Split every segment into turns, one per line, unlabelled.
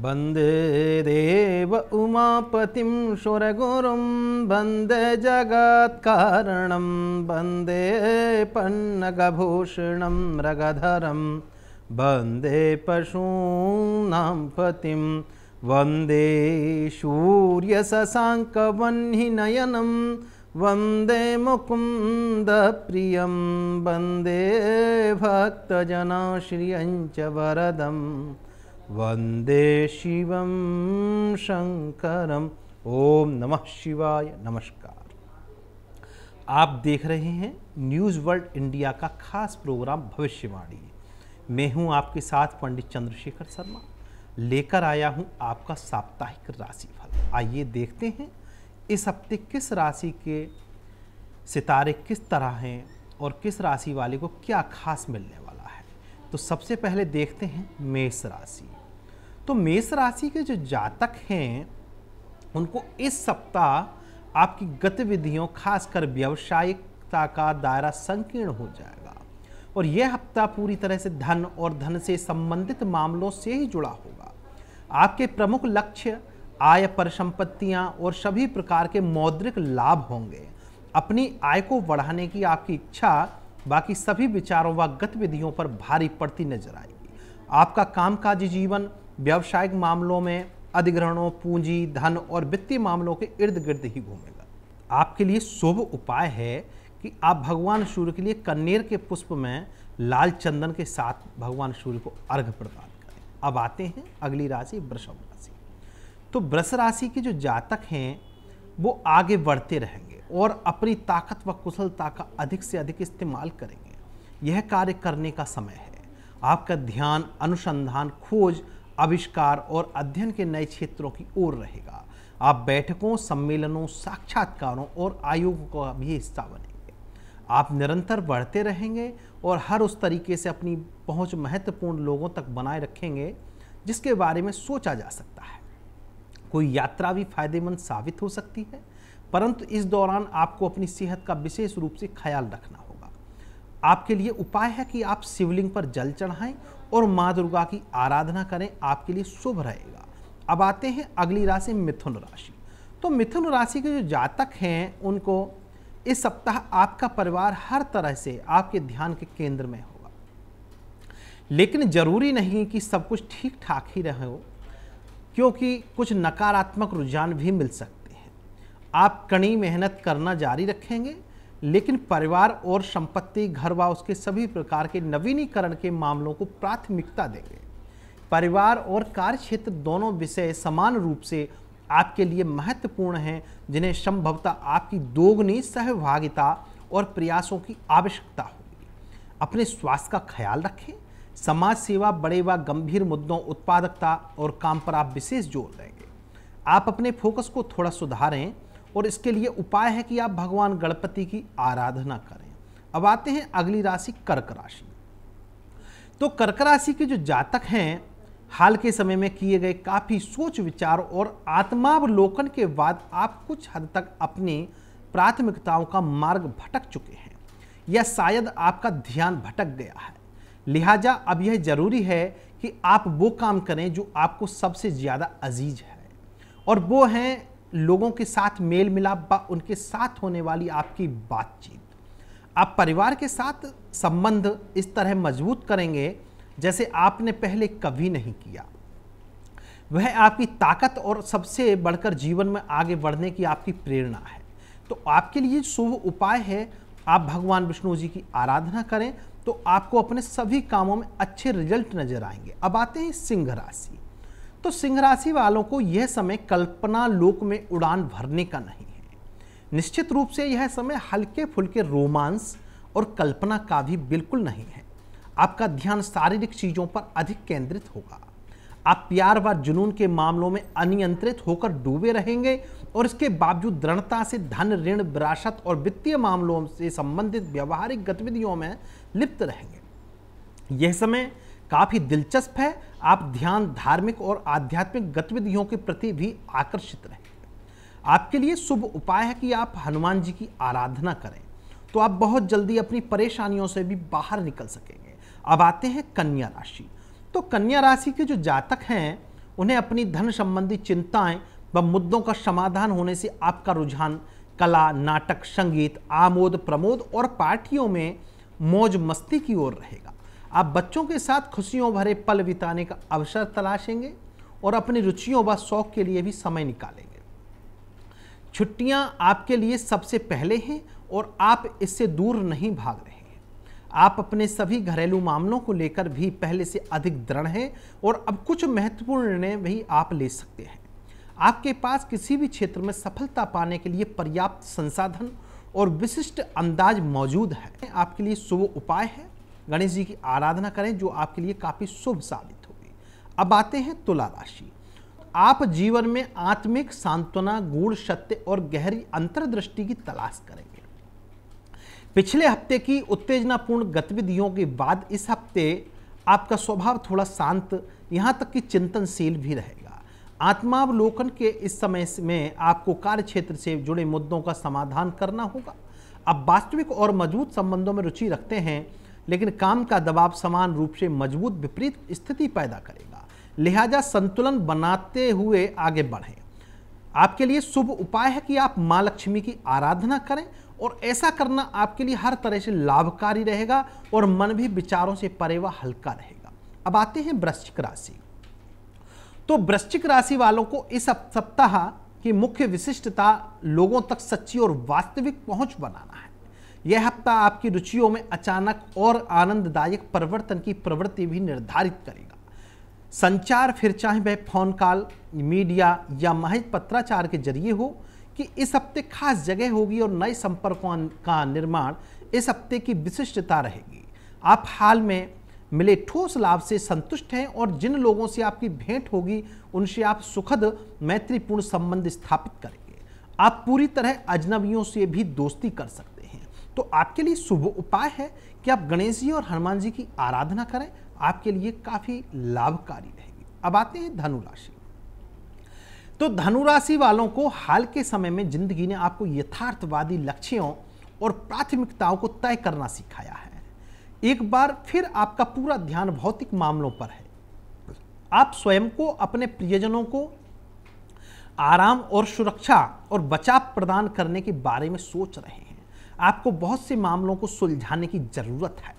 वन्दे देव उमापतिं स्वरगुरुं वन्दे जगत्कारणं वन्दे पन्नगभूषणं मृगधरं वन्दे पशूनां पतिं वन्दे सूर्यसशाङ्कवह्निनयनं वन्दे मुकुन्दप्रियं वन्दे भक्तजनाश्रियं च वरदम् वंदे शिवम शंकरम ओम नमः शिवाय नमस्कार आप देख रहे हैं न्यूज़ वर्ल्ड इंडिया का खास प्रोग्राम भविष्यवाणी मैं हूं आपके साथ पंडित चंद्रशेखर शर्मा लेकर आया हूं आपका साप्ताहिक राशिफल आइए देखते हैं इस हफ्ते किस राशि के सितारे किस तरह हैं और किस राशि वाले को क्या खास मिलने वाला है तो सबसे पहले देखते हैं मेष राशि तो मेष राशि के जो जातक हैं उनको इस सप्ताह आपकी गतिविधियों खासकर व्यावसायिकता का दायरा संकीर्ण हो जाएगा और यह हफ्ता पूरी तरह से धन और धन से संबंधित मामलों से ही जुड़ा होगा आपके प्रमुख लक्ष्य आय पर संपत्तियाँ और सभी प्रकार के मौद्रिक लाभ होंगे अपनी आय को बढ़ाने की आपकी इच्छा बाकी सभी विचारों व गतिविधियों पर भारी पड़ती नजर आएगी आपका कामकाजी जीवन व्यावसायिक मामलों में अधिग्रहणों पूंजी धन और वित्तीय मामलों के इर्द गिर्द ही घूमेगा आपके लिए शुभ उपाय है कि आप भगवान सूर्य के लिए कन्नेर के पुष्प में लाल चंदन के साथ भगवान सूर्य को अर्घ प्रदान करें अब आते हैं अगली राशि वृषभ राशि तो वृष राशि के जो जातक हैं वो आगे बढ़ते रहेंगे और अपनी ताकत व कुशलता का अधिक से अधिक इस्तेमाल करेंगे यह कार्य करने का समय है आपका ध्यान अनुसंधान खोज आविष्कार और अध्ययन के नए क्षेत्रों की ओर रहेगा आप बैठकों सम्मेलनों साक्षात्कारों और आयोग का भी हिस्सा बनेंगे आप निरंतर बढ़ते रहेंगे और हर उस तरीके से अपनी पहुंच महत्वपूर्ण लोगों तक बनाए रखेंगे जिसके बारे में सोचा जा सकता है कोई यात्रा भी फायदेमंद साबित हो सकती है परंतु इस दौरान आपको अपनी सेहत का विशेष रूप से ख्याल रखना होगा आपके लिए उपाय है कि आप शिवलिंग पर जल चढ़ाएं और माँ दुर्गा की आराधना करें आपके लिए शुभ रहेगा अब आते हैं अगली राशि मिथुन राशि तो मिथुन राशि के जो जातक हैं उनको इस सप्ताह आपका परिवार हर तरह से आपके ध्यान के केंद्र में होगा लेकिन जरूरी नहीं कि सब कुछ ठीक ठाक ही रहे हो क्योंकि कुछ नकारात्मक रुझान भी मिल सकते हैं आप कड़ी मेहनत करना जारी रखेंगे लेकिन परिवार और संपत्ति घर व उसके सभी प्रकार के नवीनीकरण के मामलों को प्राथमिकता देंगे परिवार और कार्य क्षेत्र दोनों विषय समान रूप से आपके लिए महत्वपूर्ण हैं जिन्हें संभवतः आपकी दोगुनी सहभागिता और प्रयासों की आवश्यकता होगी अपने स्वास्थ्य का ख्याल रखें समाज सेवा बड़े व गंभीर मुद्दों उत्पादकता और काम पर आप विशेष जोर देंगे आप अपने फोकस को थोड़ा सुधारें और इसके लिए उपाय है कि आप भगवान गणपति की आराधना करें अब आते हैं अगली राशि कर्क राशि तो कर्क राशि के जो जातक हैं हाल के समय में किए गए काफ़ी सोच विचार और आत्मावलोकन के बाद आप कुछ हद तक अपनी प्राथमिकताओं का मार्ग भटक चुके हैं या शायद आपका ध्यान भटक गया है लिहाजा अब यह जरूरी है कि आप वो काम करें जो आपको सबसे ज़्यादा अजीज है और वो हैं लोगों के साथ मेल मिलाप व उनके साथ होने वाली आपकी बातचीत आप परिवार के साथ संबंध इस तरह मजबूत करेंगे जैसे आपने पहले कभी नहीं किया वह आपकी ताकत और सबसे बढ़कर जीवन में आगे बढ़ने की आपकी प्रेरणा है तो आपके लिए शुभ उपाय है आप भगवान विष्णु जी की आराधना करें तो आपको अपने सभी कामों में अच्छे रिजल्ट नजर आएंगे अब आते हैं सिंह राशि तो सिंह राशि वालों को यह समय कल्पना लोक में उड़ान भरने का नहीं है निश्चित रूप से यह समय हल्के फुल्के रोमांस और कल्पना का भी बिल्कुल नहीं है आपका ध्यान शारीरिक चीज़ों पर अधिक केंद्रित होगा आप प्यार व जुनून के मामलों में अनियंत्रित होकर डूबे रहेंगे और इसके बावजूद दृढ़ता से धन ऋण विरासत और वित्तीय मामलों से संबंधित व्यवहारिक गतिविधियों में लिप्त रहेंगे यह समय काफ़ी दिलचस्प है आप ध्यान धार्मिक और आध्यात्मिक गतिविधियों के प्रति भी आकर्षित रहें आपके लिए शुभ उपाय है कि आप हनुमान जी की आराधना करें तो आप बहुत जल्दी अपनी परेशानियों से भी बाहर निकल सकेंगे अब आते हैं कन्या राशि तो कन्या राशि के जो जातक हैं उन्हें अपनी धन संबंधी चिंताएं व मुद्दों का समाधान होने से आपका रुझान कला नाटक संगीत आमोद प्रमोद और पार्टियों में मौज मस्ती की ओर रहेगा आप बच्चों के साथ खुशियों भरे पल बिताने का अवसर तलाशेंगे और अपनी रुचियों व शौक के लिए भी समय निकालेंगे छुट्टियां आपके लिए सबसे पहले हैं और आप इससे दूर नहीं भाग रहे हैं आप अपने सभी घरेलू मामलों को लेकर भी पहले से अधिक दृढ़ हैं और अब कुछ महत्वपूर्ण निर्णय भी आप ले सकते हैं आपके पास किसी भी क्षेत्र में सफलता पाने के लिए पर्याप्त संसाधन और विशिष्ट अंदाज मौजूद है आपके लिए शुभ उपाय है गणेश जी की आराधना करें जो आपके लिए काफ़ी शुभ साबित होगी अब आते हैं तुला राशि आप जीवन में आत्मिक सांत्वना गूढ़ सत्य और गहरी अंतर्दृष्टि की तलाश करेंगे पिछले हफ्ते की उत्तेजनापूर्ण गतिविधियों के बाद इस हफ्ते आपका स्वभाव थोड़ा शांत यहाँ तक कि चिंतनशील भी रहेगा आत्मावलोकन के इस समय में आपको कार्य क्षेत्र से जुड़े मुद्दों का समाधान करना होगा आप वास्तविक और मजबूत संबंधों में रुचि रखते हैं लेकिन काम का दबाव समान रूप से मजबूत विपरीत स्थिति पैदा करेगा लिहाजा संतुलन बनाते हुए आगे बढ़ें आपके लिए शुभ उपाय है कि आप माँ लक्ष्मी की आराधना करें और ऐसा करना आपके लिए हर तरह से लाभकारी रहेगा और मन भी विचारों से परे व हल्का रहेगा अब आते हैं वृश्चिक राशि तो वृश्चिक राशि वालों को इस सप्ताह की मुख्य विशिष्टता लोगों तक सच्ची और वास्तविक पहुंच बनाना यह हफ्ता आपकी रुचियों में अचानक और आनंददायक परिवर्तन की प्रवृत्ति भी निर्धारित करेगा संचार फिर चाहे वह फोन कॉल मीडिया या महज पत्राचार के जरिए हो कि इस हफ्ते खास जगह होगी और नए संपर्कों का निर्माण इस हफ्ते की विशिष्टता रहेगी आप हाल में मिले ठोस लाभ से संतुष्ट हैं और जिन लोगों से आपकी भेंट होगी उनसे आप सुखद मैत्रीपूर्ण संबंध स्थापित करेंगे आप पूरी तरह अजनबियों से भी दोस्ती कर सकते तो आपके लिए शुभ उपाय है कि आप गणेश जी और हनुमान जी की आराधना करें आपके लिए काफी लाभकारी रहेगी अब आते हैं धनु राशि तो धनु राशि वालों को हाल के समय में जिंदगी ने आपको यथार्थवादी लक्ष्यों और प्राथमिकताओं को तय करना सिखाया है एक बार फिर आपका पूरा ध्यान भौतिक मामलों पर है आप स्वयं को अपने प्रियजनों को आराम और सुरक्षा और बचाव प्रदान करने के बारे में सोच रहे हैं आपको बहुत से मामलों को सुलझाने की ज़रूरत है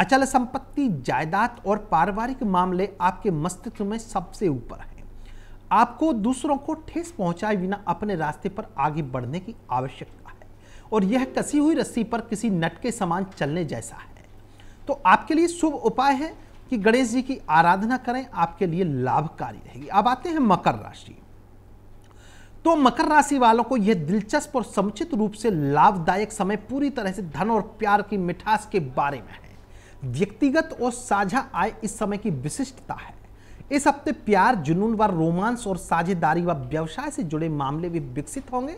अचल संपत्ति जायदाद और पारिवारिक मामले आपके मस्तिष्क में सबसे ऊपर है आपको दूसरों को ठेस पहुंचाए बिना अपने रास्ते पर आगे बढ़ने की आवश्यकता है और यह कसी हुई रस्सी पर किसी नट के समान चलने जैसा है तो आपके लिए शुभ उपाय है कि गणेश जी की आराधना करें आपके लिए लाभकारी रहेगी अब आते हैं मकर राशि तो मकर राशि वालों को यह दिलचस्प और समुचित रूप से लाभदायक समय पूरी तरह से धन और प्यार की मिठास के बारे में है व्यक्तिगत और साझा आय इस समय की विशिष्टता है इस हफ्ते प्यार जुनून व रोमांस और साझेदारी व व्यवसाय से जुड़े मामले भी विकसित होंगे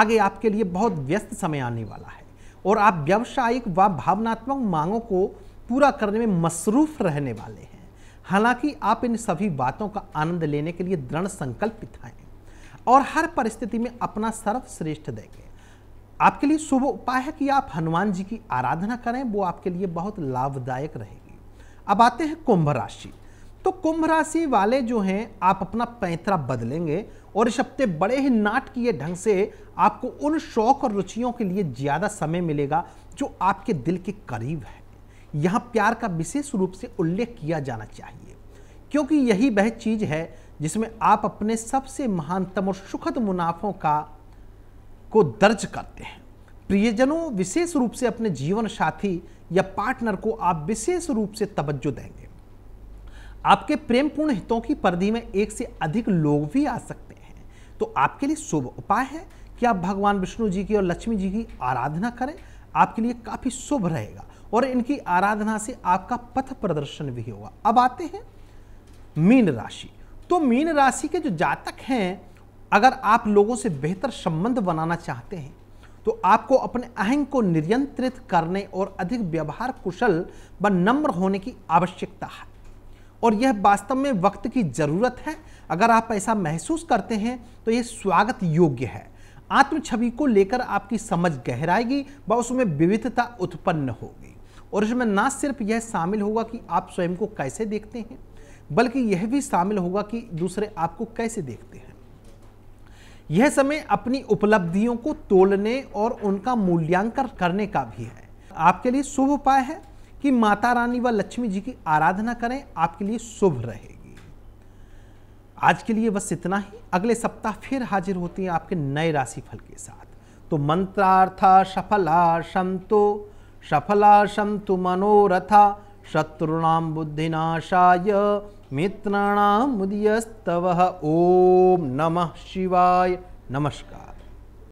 आगे आपके लिए बहुत व्यस्त समय आने वाला है और आप व्यावसायिक व भावनात्मक मांगों को पूरा करने में मसरूफ रहने वाले हैं हालांकि आप इन सभी बातों का आनंद लेने के लिए दृढ़ संकल्पित हैं और हर परिस्थिति में अपना सर्वश्रेष्ठ देंगे आपके लिए शुभ उपाय है कि आप हनुमान जी की आराधना करें वो आपके लिए बहुत लाभदायक रहेगी अब आते हैं कुंभ राशि तो कुंभ राशि वाले जो हैं आप अपना पैंतरा बदलेंगे और इस हफ्ते बड़े ही नाटकीय ढंग से आपको उन शौक और रुचियों के लिए ज़्यादा समय मिलेगा जो आपके दिल के करीब है यहाँ प्यार का विशेष रूप से उल्लेख किया जाना चाहिए क्योंकि यही वह चीज़ है जिसमें आप अपने सबसे महानतम और सुखद मुनाफों का को दर्ज करते हैं प्रियजनों विशेष रूप से अपने जीवन साथी या पार्टनर को आप विशेष रूप से तवज्जो देंगे आपके प्रेमपूर्ण हितों की परिधि में एक से अधिक लोग भी आ सकते हैं तो आपके लिए शुभ उपाय है कि आप भगवान विष्णु जी की और लक्ष्मी जी की आराधना करें आपके लिए काफ़ी शुभ रहेगा और इनकी आराधना से आपका पथ प्रदर्शन भी होगा अब आते हैं मीन राशि तो मीन राशि के जो जातक हैं अगर आप लोगों से बेहतर संबंध बनाना चाहते हैं तो आपको अपने अहंग को नियंत्रित करने और अधिक व्यवहार कुशल व नम्र होने की आवश्यकता है और यह वास्तव में वक्त की ज़रूरत है अगर आप ऐसा महसूस करते हैं तो यह स्वागत योग्य है आत्म छवि को लेकर आपकी समझ गहराएगी व उसमें विविधता उत्पन्न होगी और इसमें ना सिर्फ यह शामिल होगा कि आप स्वयं को कैसे देखते हैं बल्कि यह भी शामिल होगा कि दूसरे आपको कैसे देखते हैं यह समय अपनी उपलब्धियों को तोलने और उनका मूल्यांकन करने का भी है आपके लिए शुभ उपाय है कि माता रानी व लक्ष्मी जी की आराधना करें आपके लिए शुभ रहेगी आज के लिए बस इतना ही अगले सप्ताह फिर हाजिर होती हैं आपके नए राशि फल के साथ तो मंत्रार्था सफला संतो सफला संतु मनोरथा शत्रुणाम बुद्धिनाशाय मित्राणामुदयस्तव ओम नमः शिवाय नमस्कार